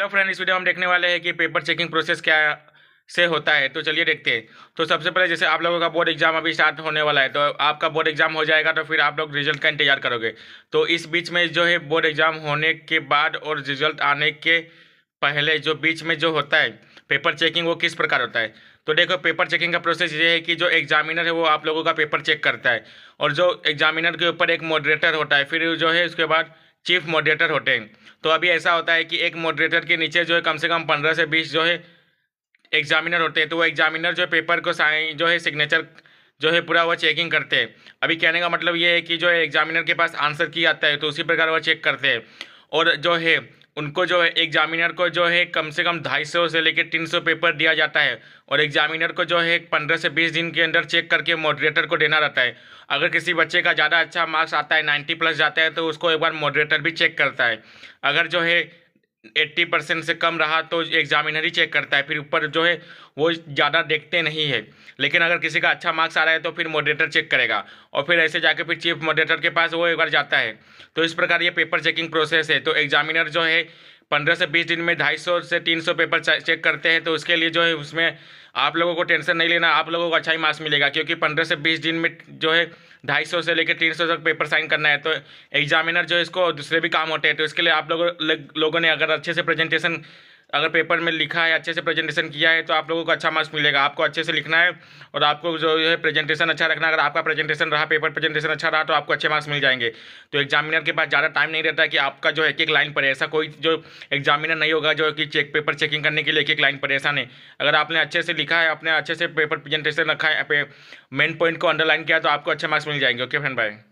hello friend इस video में हम देखने वाले हैं कि पेपर चेकिंग प्रोसेस क्या से होता है तो चलिए देखते हैं तो सबसे पहले जैसे आप लोगों का बोर्ड एग्जाम अभी स्टार्ट होने वाला है तो आपका बोर्ड एग्जाम हो जाएगा तो फिर आप लोग रिजल्ट का इंतजार करोगे तो इस बीच में जो है बोर्ड एग्जाम होने के बाद और रिजल्ट आने के पहले जो बीच में जो होता है पेपर चेकिंग वो किस प्रकार होता है तो देखो पेपर चेकिंग का प्रोसेस ये है कि जो एग्जामिनर है वो आप लोगों का पेपर चेक करता है और जो एग्जामिनर के ऊपर एक मॉडरेटर होता है फिर जो है उसके बाद चीफ मॉडरेटर होते हैं तो अभी ऐसा होता है कि एक मॉडरेटर के नीचे जो है कम से कम पंद्रह से बीस जो है एग्जामिनर होते हैं तो वो एग्जामिनर जो है पेपर को साइन जो है सिग्नेचर जो है पूरा वो चेकिंग करते हैं अभी कहने का मतलब ये है कि जो है एग्जामिनर के पास आंसर की आता है तो उसी प्रकार वह चेक करते हैं और जो है उनको जो है एग्जामिनर को जो है कम से कम ढाई सौ से लेकर तीन सौ पेपर दिया जाता है और एग्जामिनर को जो है पंद्रह से बीस दिन के अंदर चेक करके मॉडरेटर को देना रहता है अगर किसी बच्चे का ज़्यादा अच्छा मार्क्स आता है नाइन्टी प्लस जाता है तो उसको एक बार मॉडरेटर भी चेक करता है अगर जो है एट्टी परसेंट से कम रहा तो एग्जामिनर ही चेक करता है फिर ऊपर जो है वो ज़्यादा देखते नहीं है लेकिन अगर किसी का अच्छा मार्क्स आ रहा है तो फिर मॉडरेटर चेक करेगा और फिर ऐसे जाके फिर चीफ मॉडरेटर के पास वो एक बार जाता है तो इस प्रकार ये पेपर चेकिंग प्रोसेस है तो एग्जामिनर जो है पंद्रह से बीस दिन में ढाई सौ से तीन सौ पेपर चेक करते हैं तो उसके लिए जो है उसमें आप लोगों को टेंशन नहीं लेना आप लोगों को अच्छा ही मार्क्स मिलेगा क्योंकि पंद्रह से बीस दिन में जो है ढाई सौ से लेकर तीन सौ तक पेपर साइन करना है तो एग्जामिनर जो इसको दूसरे भी काम होते हैं तो इसके लिए आप लोगों लोगों ने अगर अच्छे से प्रेजेंटेशन अगर पेपर में लिखा है अच्छे से प्रेजेंटेशन किया है तो आप लोगों को अच्छा मार्क्स मिलेगा आपको अच्छे से लिखना है और आपको जो है प्रेजेंटेशन अच्छा रखना अगर आपका प्रेजेंटेशन रहा पेपर प्रेजेंटेशन अच्छा रहा तो आपको अच्छे मार्क्स मिल जाएंगे तो एग्जामिनर के पास ज़्यादा टाइम नहीं रहता कि आपका जो एक एक लाइन पर ऐसा कोई जो एग्जामिनर नहीं होगा जो कि चेक पेपर चेकिंग करने के लिए एक एक लाइन पर ऐसा नहीं अगर आपने अच्छे से लिखा है आपने अच्छे से पेपर प्रेजेंटेशन रखा है मेन पॉइंट को अंडरलाइन किया तो आपको अच्छे मार्क्स मिल जाएंगे ओके फ्रेंड भाई